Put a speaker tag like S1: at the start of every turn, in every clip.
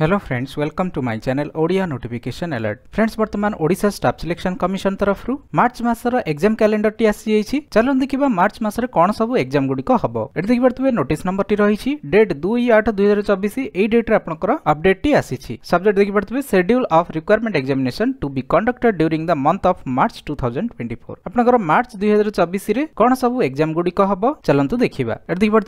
S1: hello friends welcome to my channel Odia notification alert friends बर्तमान Odisha staff selection commission तरफ मार्च मासर एग्जाम कैलेंडर टी आसी चलो देखा मार्च मासर कौन सब एग्जाम गुड़िक हम ये देखिपे नोटिस नंबर टी रही डेट दुई आठ दुई हजार चौबीस यही डेट्रे आपर टी आसी सब्जेक्ट देखिपे schedule of requirement examination to be conducted during the month of March two thousand twenty four आपर मार्च दुई हजार चौबीस कौन सब एग्जाम गुड़िक हम चलतु देखा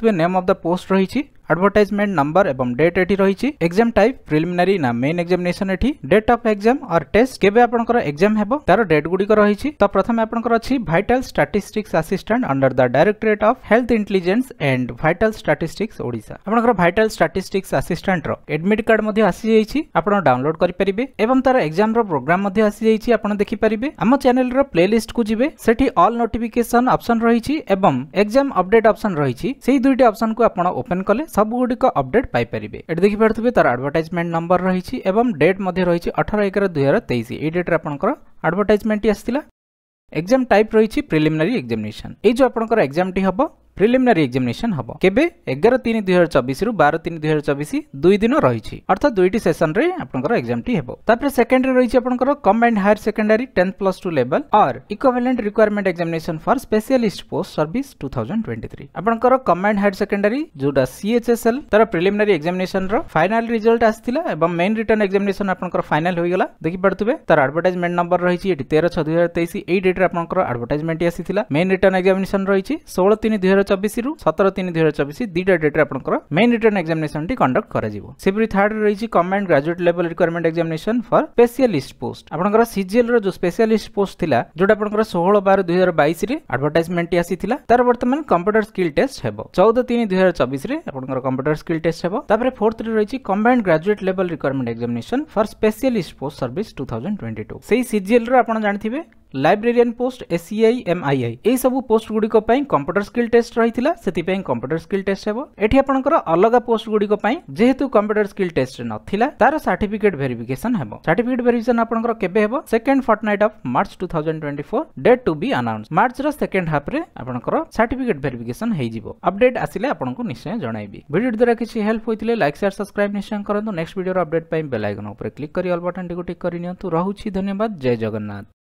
S1: ये नेम अफ द पोस्ट रही আডভর্টাইজমেন্ট নম্বর এবং ডেট এটি রয়েছে এক্সাম টাইপ প্রিলিমিনারি না মেইন এক্সামিনেশন এটি date of exam or test কেবে আপনার এক্সাম হব তার ডেট গুড়ি রয়েছে তো প্রথমে আপনার অছি vital statistics assistant under the directorate of health intelligence and vital statistics Odisha আপনার ভাইটাল স্টাটিস্টিক্স আসিষ্টান্টর এডমিট কার্ড মধ্যে আসি যাইছি আপনার ডাউনলোড করিপারিবে এবং তার এক্সামর প্রোগ্রাম মধ্যে আসি যাইছি আপনার দেখিপারিবে আম চ্যানেলর প্লেলিস্ট কু যাবে সেটি অল নোটিফিকেশন অপশন রয়েছে এবং এক্সাম অপডেট অপশন রয়েছে সেই দুইটি অপশন কু আপনার ওপেন কলে সবগুড়িক অপডেট পাইপারে এটি দেখিপারে তার আডভর্টাইজমেন্ট নম্বর রয়েছে এবং ডেট মধ্যে রয়েছে অঠর এগার দুই হাজার তেইশ এই ডেট্রে আপনার আডভর্টাইজমেন্টটি আসছিল এক্সাম টাইপ রয়েছে প্রিলিমিনারি এক্সামিনেসন এই যে আপনার এক্সামটি হব ପ୍ରିଲିମିନାରୀ ଏକ୍ଜାମିନେସନ୍ ହେବ କେବେ ଏଗାର ତିନି ଦୁଇ ହଜାର ଚବିଶରୁ ବାର ତିନି ଦୁଇ ହଜାର ଚବିଶ ଦୁଇ ଦିନ ରହିଛି ଅର୍ଥାତ୍ ଦୁଇଟି ସେସନ୍ରେ ଆପଣଙ୍କର ଏକ୍ଜାମ୍ଟି ହେବ ତାପରେ ସେକେଣ୍ଡରେ ରହିଛି ଆପଣଙ୍କର combined higher secondary tenth plus two level or equivalent requirement examination for specialist post service two thousand twenty three ଆପଣଙ୍କର କମ୍ବାଇଣ୍ଡ ହାୟର ସେକେଣ୍ଡାରୀ ଯୋଉଟା ସିଏଚ୍ଏସ୍ଏଲ୍ ତାର ପ୍ରିଲିମିନାରୀ ଏକ୍ଜାମିନେସନ୍ର ଫାଇନାଲ୍ ରିଜଲ୍ଟ ଆସିଥିଲା ଏବଂ ମେନ୍ ରିଟର୍ନ ଏକ୍ଜାମିନେସନ୍ ଆପଣଙ୍କର ଫାଇନାଲ୍ ହୋଇଗଲା ଦେଖିପାରୁଥିବେ ତାର ଆଡଭର୍ଟାଇଜମେଣ୍ଟ ନମ୍ବର ରହିଛି ଏଠି ତେର ଛଅ ଦୁଇ ହଜାର ତେଇଶ ଏଇ ଡେଟ୍ରେ ଆପଣଙ୍କର ଆଡଭର୍ଟାଇଜମେଣ୍ଟ ଆସିଥିଲା ମେନ୍ ରିଟର୍ନ ଏକ୍ଜାମିନେସନ୍ ରହିଛି ଷୋହଳ ତିନି ଦୁଇ ହଜାର हजार चबिश रु सतर तीन दुई मेन रिटर्न एक्जामेसन टी कंडक्ट कर थार्ड रही combined graduate level requirement examination for specialist post आपंकर सीजीएल रो स्पेशलिस्ट पोस्ट थिला जोटा आपंकर बार 2022 रे एडवर्टाइजमेंट टी आसी तार बर्तमान कंप्यूटर स्किल टेस्ट हेबो 14 3 2024 रे आपंकर कंप्यूटर स्किल टेस्ट हेबो फोर्थ रही combined graduate level requirement examination for specialist post service 2022 सेही सीजीएल रो आपण जानथिबे ଲାଇବ୍ରେରିଆନ୍ ପୋଷ୍ଟ ଏସ୍ସିଆଇ ଏମ୍ଆଇଆଇ ଏହି ସବୁ ପୋଷ୍ଟ ଗୁଡ଼ିକ ପାଇଁ କମ୍ପ୍ୟୁଟର ସ୍କିଲ୍ ଟେଷ୍ଟ ରହିଥିଲା ସେଥିପାଇଁ କମ୍ପ୍ୟୁଟର ସ୍କିଲ୍ ଟେଷ୍ଟ ହେବ ଏଠି ଆପଣଙ୍କର ଅଲଗା ପୋଷ୍ଟ ଗୁଡ଼ିକ ପାଇଁ ଯେହେତୁ କମ୍ପ୍ୟୁଟର ସ୍କିଲ୍ ଟେଷ୍ଟରେ ନଥିଲା ତାର ସାର୍ଟିଫିକେଟ୍ ଭେରିଫିକେସନ୍ ହେବ ସାର୍ଟିଫିକେଟ୍ ଭେରିଫିକେସନ୍ ଆପଣଙ୍କର କେବେ ହେବ second fortnight of March two thousand twenty four date to be announce ମାର୍ଚ୍ଚର ସେକେଣ୍ଡ ହାଫ୍ରେ ଆପଣଙ୍କର ସାର୍ଟିଫିକେଟ୍ ଭେରିଫିକେସନ୍ ହେଇଯିବ ଅପଡେଟ୍ ଆସିଲେ ଆପଣଙ୍କୁ ନିଶ୍ଚୟ ଜଣାଇବି ଭିଡ଼ିଓ ଦ୍ୱାରା କିଛି ହେଲ୍ପ ହୋଇଥିଲେ ଲାଇକ୍ ସେୟାର ସବସ୍କ୍ରାଇବ୍ ନିଶ୍ଚୟ କରନ୍ତୁ ନେକ୍ସଟ ଭିଡ଼ିଓର ଅପଡେଟ୍ ପାଇଁ ବେଲ୍ ଆଇକନ୍ ଉପରେ କ୍ଲିକ୍ କରି ଅଲ୍ ବଟନ୍ଟିକୁ ଟିକ୍ କରିନିଅନ୍ତୁ ରହୁଛି ଧନ୍ୟବାଦ ଜୟ ଜଗନ୍ନାଥ